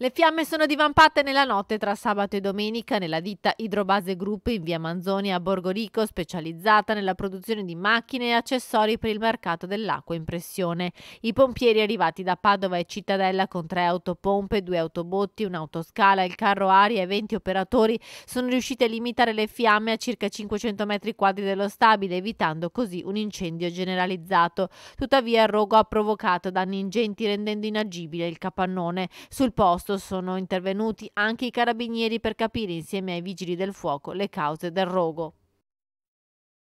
Le fiamme sono divampate nella notte tra sabato e domenica nella ditta Idrobase Group in via Manzoni a Borgorico, specializzata nella produzione di macchine e accessori per il mercato dell'acqua in pressione. I pompieri arrivati da Padova e Cittadella con tre autopompe, due autobotti, un'autoscala, il carro aria e 20 operatori sono riusciti a limitare le fiamme a circa 500 metri quadri dello stabile, evitando così un incendio generalizzato. Tuttavia il rogo ha provocato danni ingenti rendendo inagibile il capannone. Sul posto posto sono intervenuti anche i carabinieri per capire insieme ai vigili del fuoco le cause del rogo.